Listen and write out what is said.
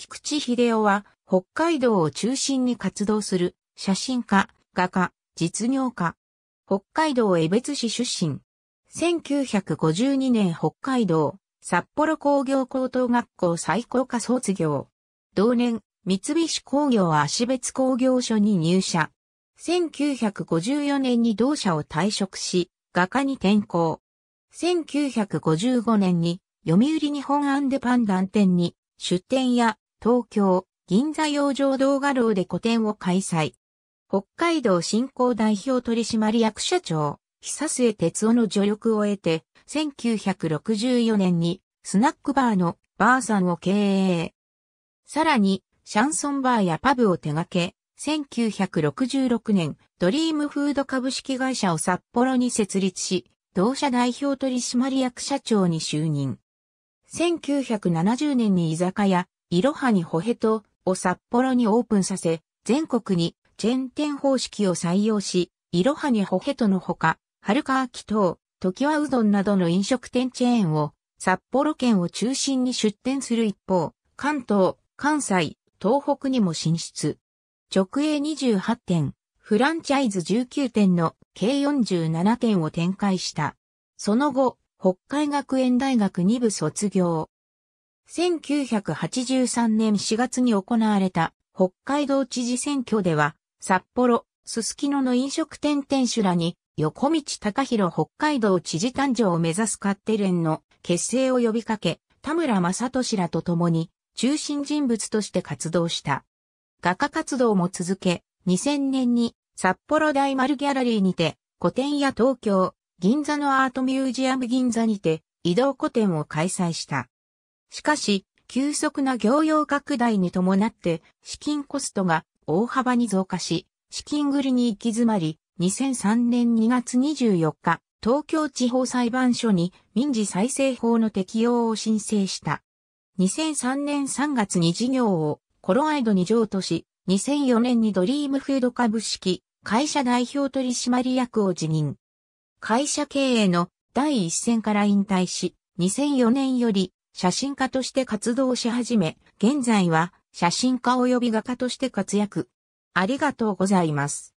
菊池秀夫は北海道を中心に活動する写真家、画家、実業家。北海道江別市出身。1952年北海道札幌工業高等学校最高科卒業。同年、三菱工業足別工業所に入社。1954年に同社を退職し、画家に転校。1955年に読売日本アンデパンダン店に出店や東京、銀座洋上動画廊で個展を開催。北海道振興代表取締役社長、久末哲夫の助力を得て、1964年にスナックバーのバーさんを経営。さらに、シャンソンバーやパブを手掛け、1966年、ドリームフード株式会社を札幌に設立し、同社代表取締役社長に就任。1970年に居酒屋、イロハニホヘトを札幌にオープンさせ、全国にチェーン店方式を採用し、イロハニホヘトのほか、春川か等、時はうどんなどの飲食店チェーンを札幌県を中心に出店する一方、関東、関西、東北にも進出。直営28店、フランチャイズ19店の計47店を展開した。その後、北海学園大学2部卒業。1983年4月に行われた北海道知事選挙では、札幌、すすきのの飲食店店主らに、横道隆弘北海道知事誕生を目指すカテレ連の結成を呼びかけ、田村正俊らと共に中心人物として活動した。画家活動も続け、2000年に札幌大丸ギャラリーにて、古典や東京、銀座のアートミュージアム銀座にて、移動古典を開催した。しかし、急速な業用拡大に伴って、資金コストが大幅に増加し、資金繰りに行き詰まり、2003年2月24日、東京地方裁判所に民事再生法の適用を申請した。2003年3月に事業をコロアイドに譲渡し、2004年にドリームフード株式会社代表取締役を辞任。会社経営の第一線から引退し、2004年より写真家として活動し始め、現在は写真家及び画家として活躍。ありがとうございます。